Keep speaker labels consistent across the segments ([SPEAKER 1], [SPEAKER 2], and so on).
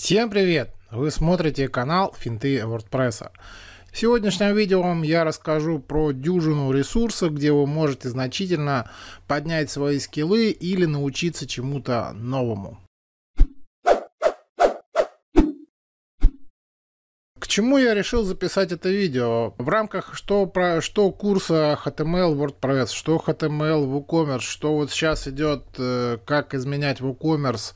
[SPEAKER 1] Всем привет! Вы смотрите канал Финты WordPress. В сегодняшнем видео вам я расскажу про дюжину ресурсов, где вы можете значительно поднять свои скиллы или научиться чему-то новому. чему я решил записать это видео? В рамках что, про, что курса HTML WordPress, что HTML WooCommerce, что вот сейчас идет, э, как изменять WooCommerce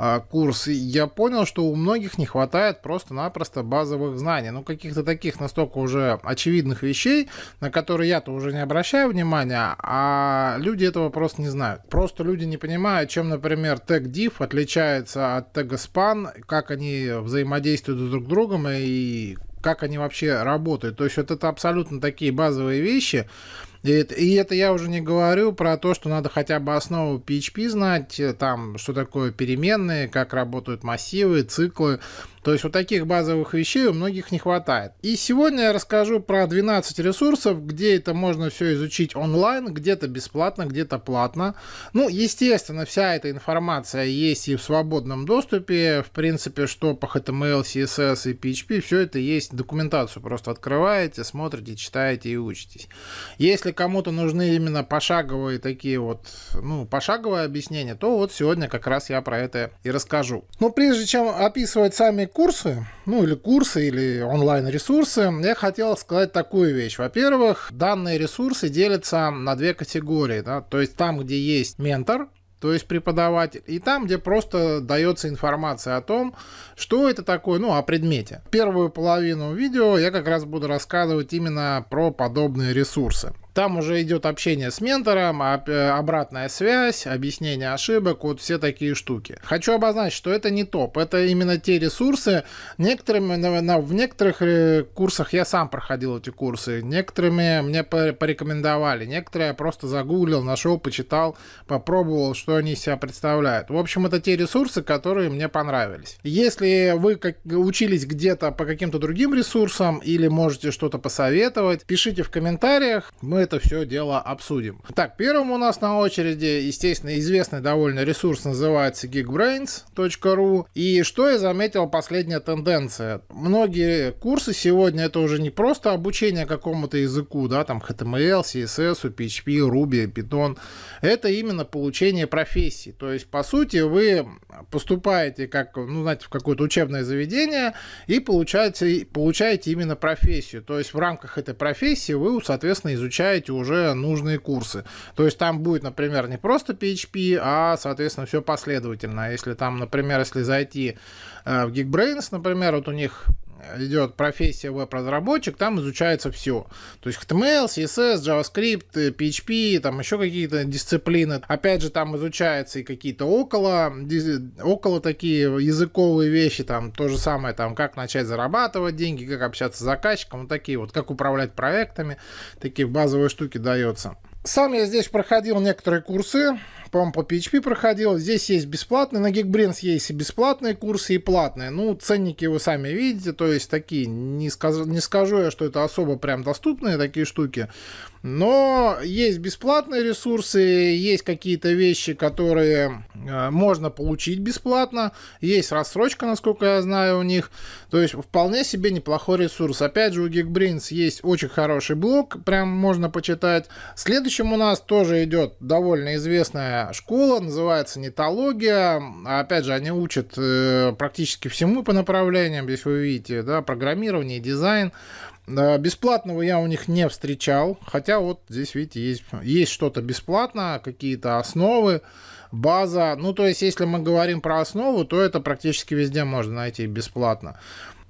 [SPEAKER 1] а, курс, я понял, что у многих не хватает просто-напросто базовых знаний, ну каких-то таких настолько уже очевидных вещей, на которые я-то уже не обращаю внимания, а люди этого просто не знают. Просто люди не понимают, чем, например, тег div отличается от тега span, как они взаимодействуют друг с другом и как они вообще работают. То есть вот это абсолютно такие базовые вещи, и это, и это я уже не говорю про то, что надо хотя бы основу PHP знать, э, там, что такое переменные, как работают массивы, циклы. То есть вот таких базовых вещей у многих не хватает. И сегодня я расскажу про 12 ресурсов, где это можно все изучить онлайн, где-то бесплатно, где-то платно. Ну, естественно, вся эта информация есть и в свободном доступе. В принципе, что по HTML, CSS и PHP, все это есть. Документацию просто открываете, смотрите, читаете и учитесь. Если кому-то нужны именно пошаговые такие вот, ну, пошаговые объяснения, то вот сегодня как раз я про это и расскажу. Но прежде чем описывать сами курсы, ну или курсы, или онлайн-ресурсы, я хотел сказать такую вещь. Во-первых, данные ресурсы делятся на две категории, да, то есть там, где есть ментор, то есть преподаватель, и там, где просто дается информация о том, что это такое, ну, о предмете. Первую половину видео я как раз буду рассказывать именно про подобные ресурсы. Там уже идет общение с ментором, э, обратная связь, объяснение ошибок, вот все такие штуки. Хочу обозначить, что это не топ, это именно те ресурсы. Некоторыми, на, на, в некоторых э, курсах я сам проходил эти курсы, некоторыми мне порекомендовали, некоторые я просто загуглил, нашел, почитал, попробовал, что они из себя представляют. В общем, это те ресурсы, которые мне понравились. Если вы как, учились где-то по каким-то другим ресурсам или можете что-то посоветовать, пишите в комментариях, мы это все дело обсудим. Так, первым у нас на очереди, естественно, известный довольно ресурс называется geekbrains.ru. И что я заметил, последняя тенденция. Многие курсы сегодня это уже не просто обучение какому-то языку, да, там HTML, CSS, PHP, Ruby, Python. Это именно получение профессии. То есть, по сути, вы поступаете как, ну, знаете, в какое-то учебное заведение и получаете, получаете именно профессию. То есть в рамках этой профессии вы, соответственно, изучаете изучаете уже нужные курсы. То есть там будет, например, не просто PHP, а, соответственно, все последовательно. А если там, например, если зайти э, в Geekbrains, например, вот у них идет профессия веб-разработчик, там изучается все. То есть HTML, CSS, JavaScript, PHP, там еще какие-то дисциплины. Опять же, там изучаются и какие-то около, около такие языковые вещи, там то же самое, там как начать зарабатывать деньги, как общаться с заказчиком, вот такие вот, как управлять проектами, такие базовые штуки дается. Сам я здесь проходил некоторые курсы, по-моему, по PHP проходил. Здесь есть бесплатные, на Geekbrains есть и бесплатные курсы, и платные. Ну, ценники вы сами видите, то есть такие, не скажу, не скажу я, что это особо прям доступные такие штуки, но есть бесплатные ресурсы, есть какие-то вещи, которые э, можно получить бесплатно, есть рассрочка, насколько я знаю, у них. То есть вполне себе неплохой ресурс. Опять же, у Geekbrains есть очень хороший блог, прям можно почитать. Следующим у нас тоже идет довольно известная школа, называется нетология. Опять же, они учат э, практически всему по направлениям. Здесь вы видите, да, программирование, дизайн. Бесплатного я у них не встречал, хотя вот здесь, видите, есть, есть что-то бесплатно, какие-то основы, база. Ну, то есть, если мы говорим про основу, то это практически везде можно найти бесплатно.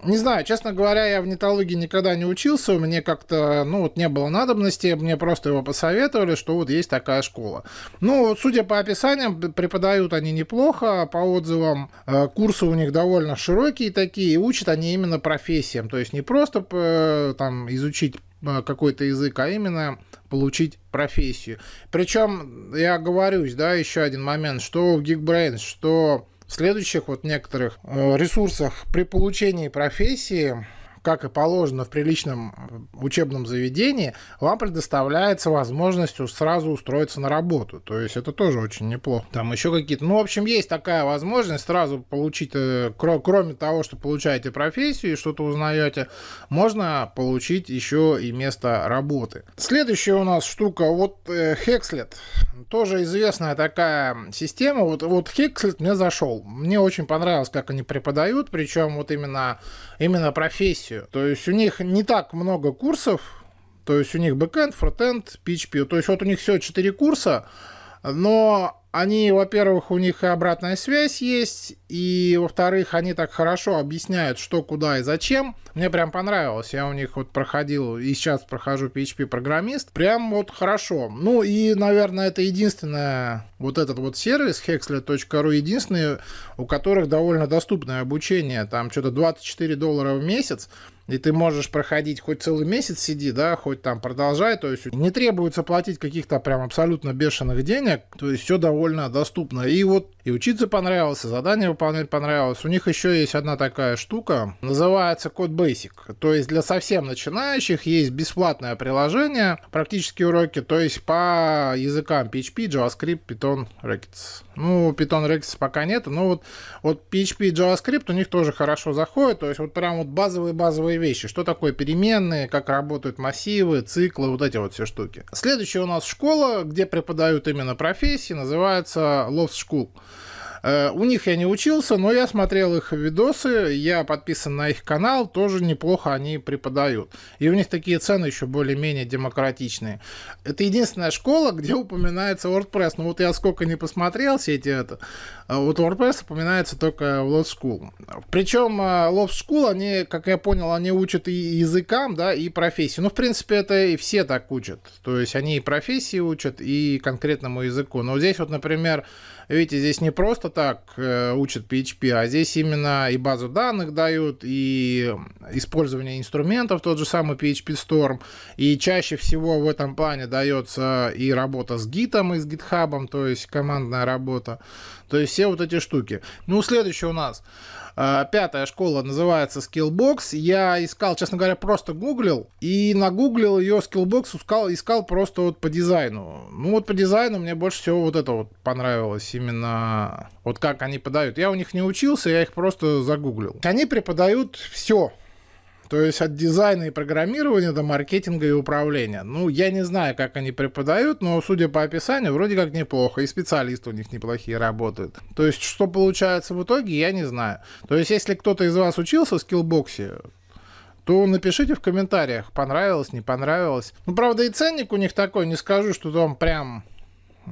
[SPEAKER 1] Не знаю, честно говоря, я в нетологии никогда не учился, у меня как-то, ну, вот не было надобности, мне просто его посоветовали, что вот есть такая школа. Ну, судя по описаниям, преподают они неплохо, по отзывам э, курсы у них довольно широкие такие, и учат они именно профессиям, то есть не просто там изучить э, какой-то язык, а именно получить профессию. Причем, я говорюсь, да, еще один момент, что в Geekbrains, что следующих вот некоторых э, ресурсах при получении профессии как и положено в приличном э, учебном заведении, вам предоставляется возможность сразу устроиться на работу. То есть это тоже очень неплохо. Там еще какие-то... Ну, в общем, есть такая возможность сразу получить, э, кроме того, что получаете профессию и что-то узнаете, можно получить еще и место работы. Следующая у нас штука, вот Хекслет. Э, тоже известная такая система. Вот, вот Хекслет мне зашел. Мне очень понравилось, как они преподают, причем вот именно, именно профессию вообще. То есть у них не так много курсов, то есть у них backend, frontend, PHP, то есть вот у них все 4 курса, но они, во-первых, у них и обратная связь есть, и, во-вторых, они так хорошо объясняют, что, куда и зачем. Мне прям понравилось. Я у них вот проходил, и сейчас прохожу PHP-программист. Прям вот хорошо. Ну и, наверное, это единственное, вот этот вот сервис hexlet.ru, единственный, у которых довольно доступное обучение. Там что-то 24 доллара в месяц и ты можешь проходить хоть целый месяц сиди, да, хоть там продолжай, то есть не требуется платить каких-то прям абсолютно бешеных денег, то есть все довольно доступно. И вот и учиться понравилось, и задание выполнять понравилось. У них еще есть одна такая штука, называется код Basic. То есть для совсем начинающих есть бесплатное приложение, практические уроки, то есть по языкам PHP, JavaScript, Python, Rex. Ну, Python Rex пока нет, но вот, вот PHP и JavaScript у них тоже хорошо заходит, то есть вот прям вот базовые-базовые вещи, что такое переменные, как работают массивы, циклы, вот эти вот все штуки. Следующая у нас школа, где преподают именно профессии, называется Loft School. Э, у них я не учился, но я смотрел их видосы, я подписан на их канал, тоже неплохо они преподают. И у них такие цены еще более-менее демократичные. Это единственная школа, где упоминается WordPress. Ну вот я сколько не посмотрел все эти это, э, вот WordPress упоминается только в Lost School. Причем э, Love School, они, как я понял, они учат и языкам, да, и профессии. Ну, в принципе, это и все так учат. То есть они и профессии учат, и конкретному языку. Но здесь вот, например, Видите, здесь не просто так э, учат PHP, а здесь именно и базу данных дают, и использование инструментов, тот же самый PHP Storm. И чаще всего в этом плане дается и работа с гитом, и с гитхабом, то есть командная работа. То есть все вот эти штуки. Ну, следующее у нас. А, пятая школа называется Skillbox. Я искал, честно говоря, просто гуглил. И нагуглил ее Skillbox, искал, искал просто вот по дизайну. Ну вот по дизайну мне больше всего вот это вот понравилось. Именно вот как они подают. Я у них не учился, я их просто загуглил. Они преподают все то есть от дизайна и программирования до маркетинга и управления. Ну, я не знаю, как они преподают, но судя по описанию, вроде как неплохо. И специалисты у них неплохие работают. То есть, что получается в итоге, я не знаю. То есть, если кто-то из вас учился в скиллбоксе, то напишите в комментариях, понравилось, не понравилось. Ну, правда, и ценник у них такой, не скажу, что там прям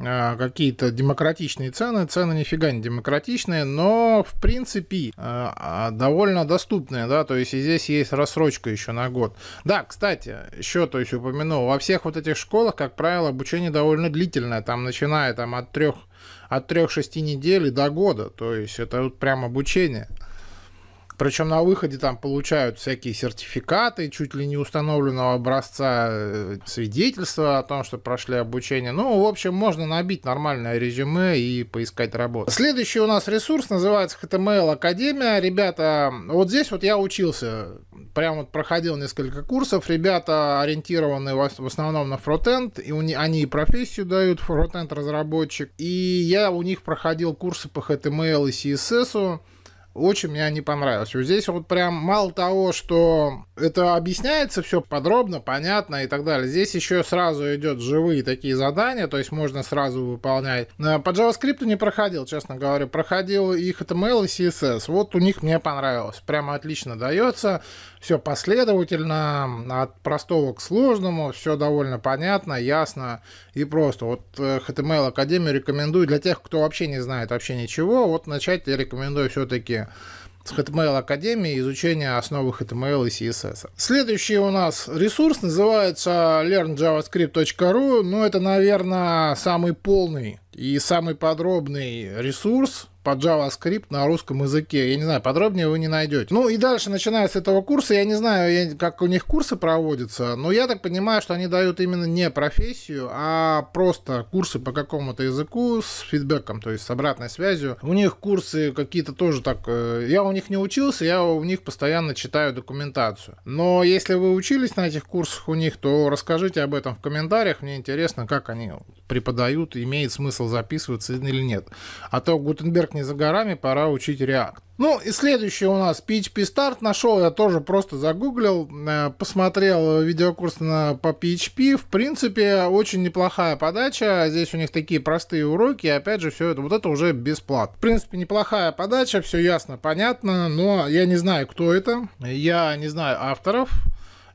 [SPEAKER 1] а, какие-то демократичные цены. Цены нифига не демократичные, но в принципе а, а, довольно доступные, да, то есть и здесь есть рассрочка еще на год. Да, кстати, еще, то есть упомянул, во всех вот этих школах, как правило, обучение довольно длительное, там начиная там от трех от 3-6 недель и до года. То есть это вот прям обучение. Причем на выходе там получают всякие сертификаты, чуть ли не установленного образца э, свидетельства о том, что прошли обучение. Ну, в общем, можно набить нормальное резюме и поискать работу. Следующий у нас ресурс называется HTML Академия. Ребята, вот здесь вот я учился, прям вот проходил несколько курсов. Ребята ориентированы в основном на фронтенд, и они и профессию дают, фронтенд разработчик. И я у них проходил курсы по HTML и CSS. Очень мне не понравилось. Вот здесь вот прям мало того, что это объясняется все подробно, понятно и так далее. Здесь еще сразу идет живые такие задания, то есть можно сразу выполнять. Э, по JavaScript не проходил, честно говоря, проходил и HTML, и CSS. Вот у них мне понравилось, прямо отлично дается, все последовательно, от простого к сложному, все довольно понятно, ясно и просто. Вот э, HTML Академию рекомендую для тех, кто вообще не знает вообще ничего, вот начать я рекомендую все-таки с HTML Академии изучения основы HTML и CSS. Следующий у нас ресурс называется learnjavascript.ru, но ну, это, наверное, самый полный и самый подробный ресурс под JavaScript на русском языке. Я не знаю, подробнее вы не найдете. Ну и дальше, начиная с этого курса, я не знаю, как у них курсы проводятся, но я так понимаю, что они дают именно не профессию, а просто курсы по какому-то языку с фидбэком, то есть с обратной связью. У них курсы какие-то тоже так... Э, я у них не учился, я у них постоянно читаю документацию. Но если вы учились на этих курсах у них, то расскажите об этом в комментариях. Мне интересно, как они преподают, имеет смысл записываться или нет. А то Гутенберг не за горами, пора учить React. Ну и следующий у нас PHP Start. Нашел я тоже просто загуглил, э, посмотрел видеокурс на, по PHP. В принципе, очень неплохая подача. Здесь у них такие простые уроки. И опять же, все это вот это уже бесплатно. В принципе, неплохая подача, все ясно, понятно. Но я не знаю, кто это. Я не знаю авторов.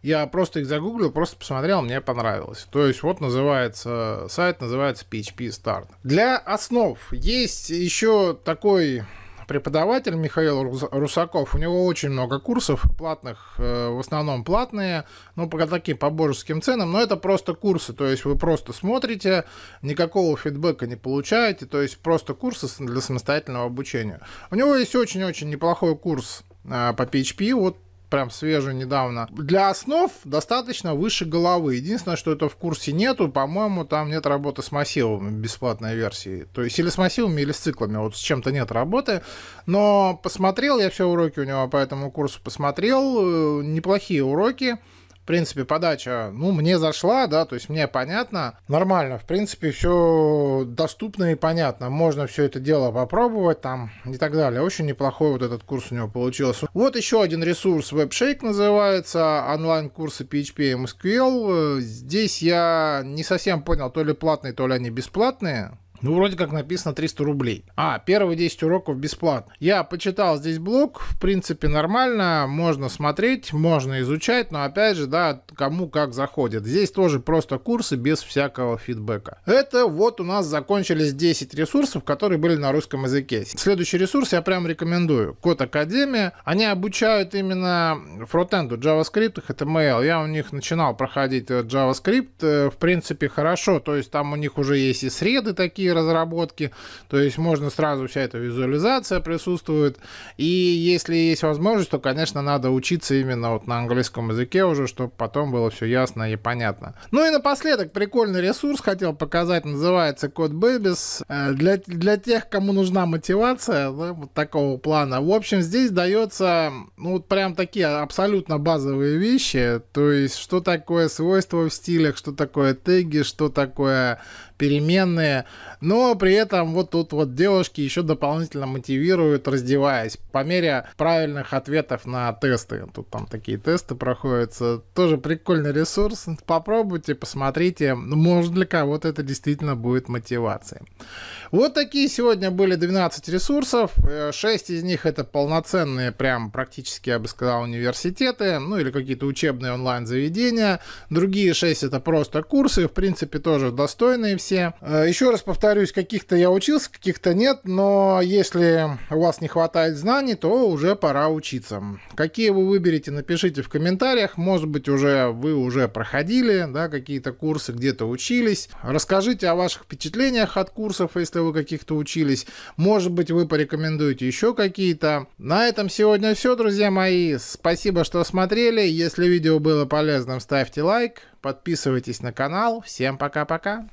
[SPEAKER 1] Я просто их загуглил, просто посмотрел, мне понравилось. То есть вот называется, сайт называется PHP Start. Для основ есть еще такой преподаватель Михаил Русаков. У него очень много курсов платных, э, в основном платные, ну, по таким по божеским ценам, но это просто курсы, то есть вы просто смотрите, никакого фидбэка не получаете, то есть просто курсы для самостоятельного обучения. У него есть очень-очень неплохой курс э, по PHP, вот прям свежую недавно. Для основ достаточно выше головы. Единственное, что это в курсе нету, по-моему, там нет работы с массивами бесплатной версии. То есть или с массивами, или с циклами. Вот с чем-то нет работы. Но посмотрел я все уроки у него по этому курсу, посмотрел. Э, неплохие уроки в принципе, подача, ну, мне зашла, да, то есть мне понятно, нормально, в принципе, все доступно и понятно, можно все это дело попробовать там и так далее. Очень неплохой вот этот курс у него получился. Вот еще один ресурс, WebShake называется, онлайн-курсы PHP и MSQL. Эм Здесь я не совсем понял, то ли платные, то ли они бесплатные. Ну, вроде как написано 300 рублей. А, первые 10 уроков бесплатно. Я почитал здесь блог, в принципе, нормально, можно смотреть, можно изучать, но опять же, да, кому как заходит. Здесь тоже просто курсы без всякого фидбэка. Это вот у нас закончились 10 ресурсов, которые были на русском языке. Следующий ресурс я прям рекомендую. Код Академия. Они обучают именно фронтенду, JavaScript, HTML. Я у них начинал проходить э, JavaScript, э, в принципе, хорошо. То есть там у них уже есть и среды такие стадии разработки, то есть можно сразу вся эта визуализация присутствует. И если есть возможность, то, конечно, надо учиться именно вот на английском языке уже, чтобы потом было все ясно и понятно. Ну и напоследок прикольный ресурс хотел показать, называется Code э, Для, для тех, кому нужна мотивация, да, вот такого плана. В общем, здесь дается, ну, вот прям такие абсолютно базовые вещи, то есть что такое свойства в стилях, что такое теги, что такое переменные, но при этом вот тут вот девушки еще дополнительно мотивируют, раздеваясь по мере правильных ответов на тесты. Тут там такие тесты проходятся. Тоже прикольный ресурс. Попробуйте, посмотрите. Может, для кого-то это действительно будет мотивацией. Вот такие сегодня были 12 ресурсов. 6 э, из них это полноценные, прям практически, я бы сказал, университеты, ну или какие-то учебные онлайн-заведения. Другие 6 это просто курсы, в принципе, тоже достойные все профессия. Э, еще раз повторюсь, каких-то я учился, каких-то нет, но если у вас не хватает знаний, то уже пора учиться. Какие вы выберете, напишите в комментариях. Может быть, уже вы уже проходили да, какие-то курсы, где-то учились. Расскажите о ваших впечатлениях от курсов, если вы каких-то учились. Может быть, вы порекомендуете еще какие-то. На этом сегодня все, друзья мои. Спасибо, что смотрели. Если видео было полезным, ставьте лайк, подписывайтесь на канал. Всем пока-пока.